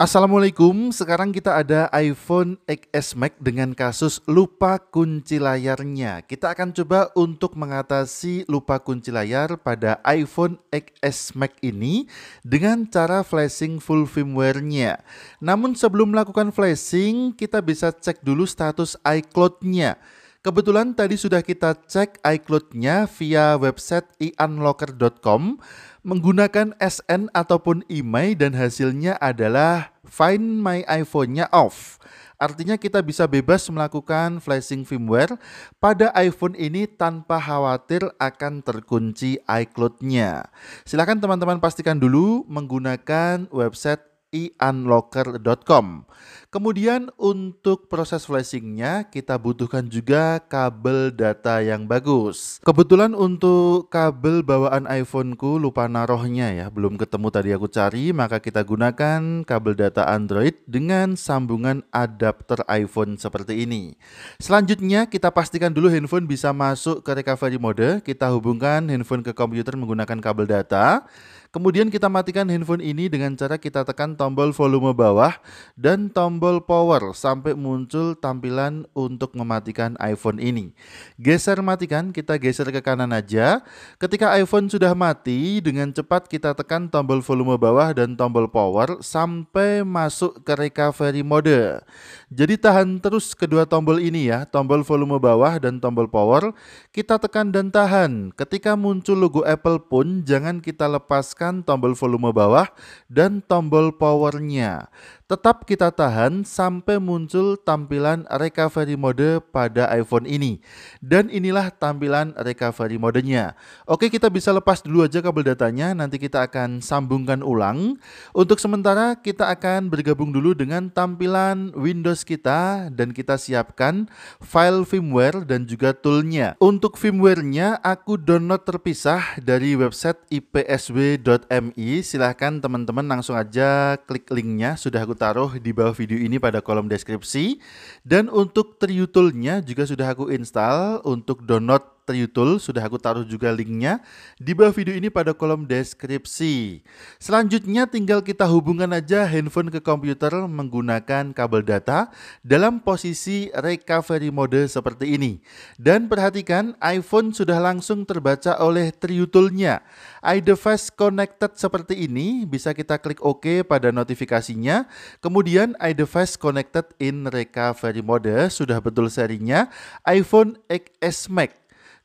Assalamualaikum, sekarang kita ada iPhone XS Max dengan kasus lupa kunci layarnya. Kita akan coba untuk mengatasi lupa kunci layar pada iPhone XS Max ini dengan cara flashing full firmware-nya. Namun sebelum melakukan flashing, kita bisa cek dulu status iCloud-nya. Kebetulan tadi sudah kita cek iCloud-nya via website iunlocker.com menggunakan SN ataupun IMEI dan hasilnya adalah Find My iPhone-nya off. Artinya kita bisa bebas melakukan flashing firmware pada iPhone ini tanpa khawatir akan terkunci iCloud-nya. Silakan teman-teman pastikan dulu menggunakan website iunlocker.com. Kemudian untuk proses flashingnya kita butuhkan juga kabel data yang bagus. Kebetulan untuk kabel bawaan iPhoneku lupa naruhnya ya, belum ketemu tadi aku cari, maka kita gunakan kabel data Android dengan sambungan adapter iPhone seperti ini. Selanjutnya kita pastikan dulu handphone bisa masuk ke recovery mode, kita hubungkan handphone ke komputer menggunakan kabel data. Kemudian kita matikan handphone ini dengan cara kita tekan tombol volume bawah dan tombol power sampai muncul tampilan untuk mematikan iPhone ini. Geser matikan, kita geser ke kanan aja. Ketika iPhone sudah mati, dengan cepat kita tekan tombol volume bawah dan tombol power sampai masuk ke recovery mode. Jadi tahan terus kedua tombol ini ya, tombol volume bawah dan tombol power. Kita tekan dan tahan. Ketika muncul logo Apple pun jangan kita lepaskan tekan tombol volume bawah dan tombol powernya tetap kita tahan sampai muncul tampilan recovery mode pada iPhone ini. Dan inilah tampilan recovery modenya. Oke, kita bisa lepas dulu aja kabel datanya, nanti kita akan sambungkan ulang. Untuk sementara kita akan bergabung dulu dengan tampilan Windows kita dan kita siapkan file firmware dan juga toolnya. Untuk firmware-nya aku download terpisah dari website ipsw.me. Silahkan teman-teman langsung aja klik linknya, sudah aku taruh di bawah video ini pada kolom deskripsi. Dan untuk triutulnya juga sudah aku install untuk download Dr. Sudah aku taruh juga linknya di bawah video ini pada kolom deskripsi. Selanjutnya tinggal kita hubungkan aja handphone ke komputer menggunakan kabel data dalam posisi recovery mode seperti ini. Dan perhatikan iPhone sudah langsung terbaca oleh Triutulnya. iDevice connected seperti ini bisa kita klik OK pada notifikasinya. Kemudian iDevice connected in recovery mode sudah betul serinya iPhone XS Max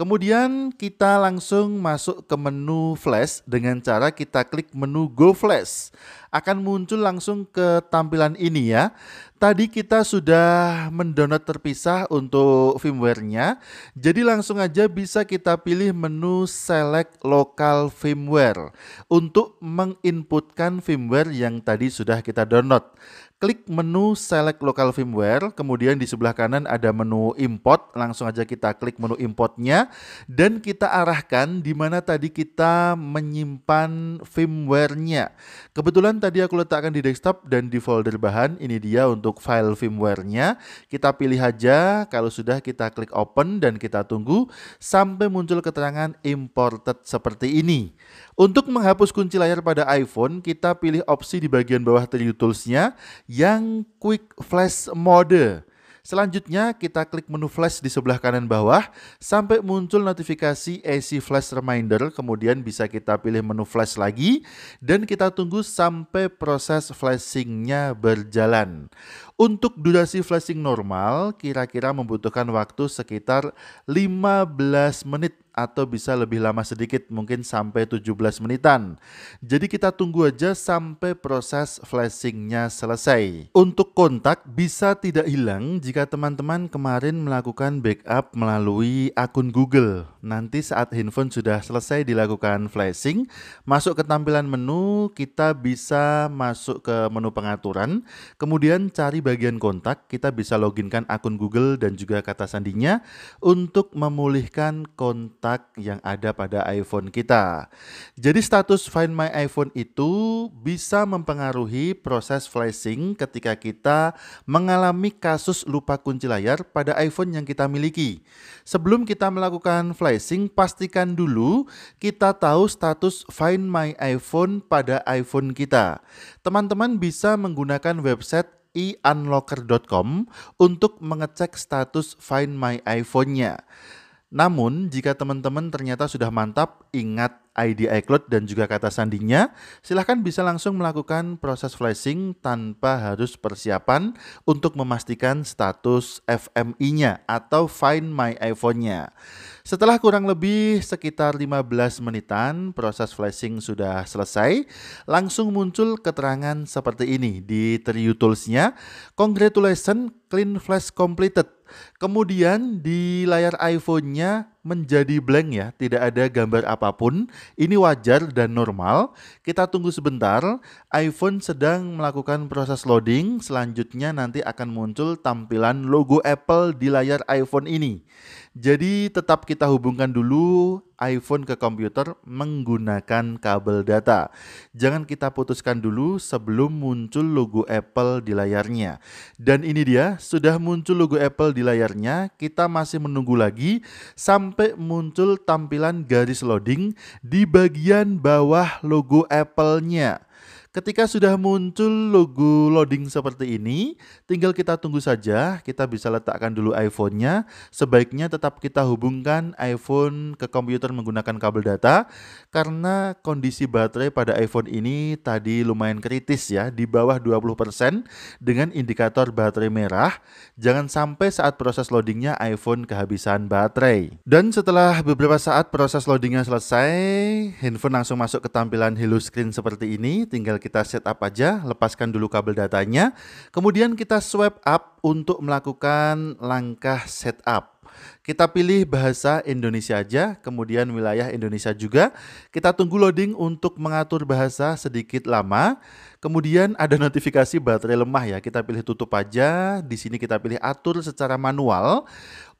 Kemudian kita langsung masuk ke menu flash dengan cara kita klik menu Go Flash. Akan muncul langsung ke tampilan ini ya. Tadi kita sudah mendownload terpisah untuk firmware-nya. Jadi langsung aja bisa kita pilih menu Select Local Firmware untuk menginputkan firmware yang tadi sudah kita download klik menu Select Local Firmware, kemudian di sebelah kanan ada menu Import, langsung aja kita klik menu Importnya, dan kita arahkan di mana tadi kita menyimpan firmware-nya. Kebetulan tadi aku letakkan di desktop dan di folder bahan, ini dia untuk file firmware-nya. Kita pilih aja, kalau sudah kita klik Open dan kita tunggu sampai muncul keterangan imported seperti ini. Untuk menghapus kunci layar pada iPhone, kita pilih opsi di bagian bawah Tools-nya yang Quick Flash Mode. Selanjutnya, kita klik menu flash di sebelah kanan bawah sampai muncul notifikasi AC Flash Reminder. Kemudian bisa kita pilih menu flash lagi dan kita tunggu sampai proses flashingnya berjalan. Untuk durasi flashing normal, kira-kira membutuhkan waktu sekitar 15 menit atau bisa lebih lama sedikit mungkin sampai 17 menitan. Jadi kita tunggu aja sampai proses flashingnya selesai. Untuk kontak bisa tidak hilang jika teman-teman kemarin melakukan backup melalui akun Google. Nanti saat handphone sudah selesai dilakukan flashing, masuk ke tampilan menu kita bisa masuk ke menu pengaturan, kemudian cari bagian kontak, kita bisa loginkan akun Google dan juga kata sandinya untuk memulihkan kontak yang ada pada iPhone kita. Jadi status Find My iPhone itu bisa mempengaruhi proses flashing ketika kita mengalami kasus lupa kunci layar pada iPhone yang kita miliki. Sebelum kita melakukan flashing, pastikan dulu kita tahu status Find My iPhone pada iPhone kita. Teman-teman bisa menggunakan website iunlocker.com untuk mengecek status Find My iPhone-nya. Namun, jika teman-teman ternyata sudah mantap, ingat ID iCloud dan juga kata sandinya, silahkan bisa langsung melakukan proses flashing tanpa harus persiapan untuk memastikan status FMI-nya atau Find My iPhone-nya. Setelah kurang lebih sekitar 15 menitan, proses flashing sudah selesai, langsung muncul keterangan seperti ini di Triu Tools-nya, Congratulations, Clean Flash Completed Kemudian di layar iPhone-nya menjadi blank ya, tidak ada gambar apapun. Ini wajar dan normal. Kita tunggu sebentar. iPhone sedang melakukan proses loading. Selanjutnya nanti akan muncul tampilan logo Apple di layar iPhone ini. Jadi tetap kita hubungkan dulu iPhone ke komputer menggunakan kabel data. Jangan kita putuskan dulu sebelum muncul logo Apple di layarnya. Dan ini dia, sudah muncul logo Apple di layarnya, kita masih menunggu lagi sampai muncul tampilan garis loading di bagian bawah logo Apple-nya. Ketika sudah muncul logo loading seperti ini, tinggal kita tunggu saja. Kita bisa letakkan dulu iPhone-nya. Sebaiknya tetap kita hubungkan iPhone ke komputer menggunakan kabel data karena kondisi baterai pada iPhone ini tadi lumayan kritis ya, di bawah 20% dengan indikator baterai merah. Jangan sampai saat proses loadingnya iPhone kehabisan baterai. Dan setelah beberapa saat proses loadingnya selesai, handphone langsung masuk ke tampilan Hello Screen seperti ini. Tinggal kita kita setup aja, lepaskan dulu kabel datanya. Kemudian kita swipe up untuk melakukan langkah setup. Kita pilih bahasa Indonesia aja, kemudian wilayah Indonesia juga. Kita tunggu loading untuk mengatur bahasa sedikit lama. Kemudian ada notifikasi baterai lemah ya, kita pilih tutup aja. Di sini kita pilih atur secara manual.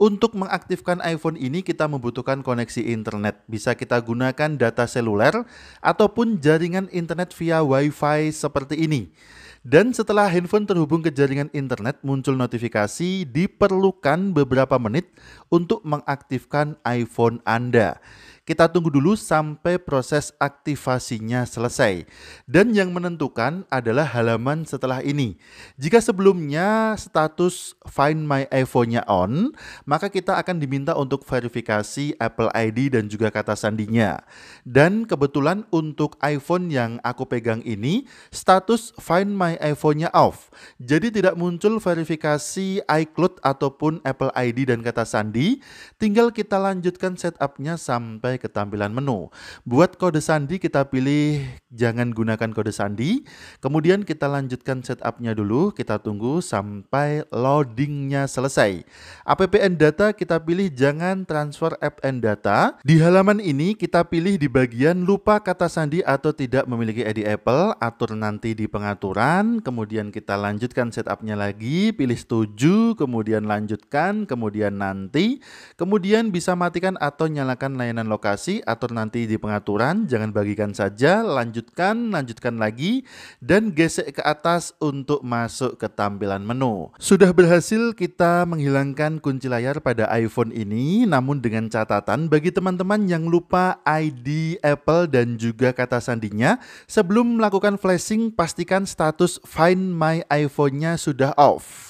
Untuk mengaktifkan iPhone ini kita membutuhkan koneksi internet. Bisa kita gunakan data seluler ataupun jaringan internet via WiFi seperti ini. Dan setelah handphone terhubung ke jaringan internet, muncul notifikasi diperlukan beberapa menit untuk mengaktifkan iPhone Anda. Kita tunggu dulu sampai proses aktivasinya selesai. Dan yang menentukan adalah halaman setelah ini. Jika sebelumnya status Find My iPhone-nya on, maka kita akan diminta untuk verifikasi Apple ID dan juga kata sandinya. Dan kebetulan untuk iPhone yang aku pegang ini, status Find My iPhone-nya off. Jadi tidak muncul verifikasi iCloud ataupun Apple ID dan kata sandi. Tinggal kita lanjutkan setupnya sampai Ketampilan menu. Buat kode sandi kita pilih jangan gunakan kode sandi. Kemudian kita lanjutkan setupnya dulu, kita tunggu sampai loadingnya selesai. APPN data kita pilih jangan transfer app and data. Di halaman ini kita pilih di bagian lupa kata sandi atau tidak memiliki ID Apple, atur nanti di pengaturan, kemudian kita lanjutkan setupnya lagi, pilih setuju, kemudian lanjutkan, kemudian nanti, kemudian bisa matikan atau nyalakan layanan lokal lokasi, atur nanti di pengaturan, jangan bagikan saja, lanjutkan, lanjutkan lagi, dan gesek ke atas untuk masuk ke tampilan menu. Sudah berhasil kita menghilangkan kunci layar pada iPhone ini, namun dengan catatan bagi teman-teman yang lupa ID Apple dan juga kata sandinya, sebelum melakukan flashing pastikan status Find My iPhone-nya sudah off.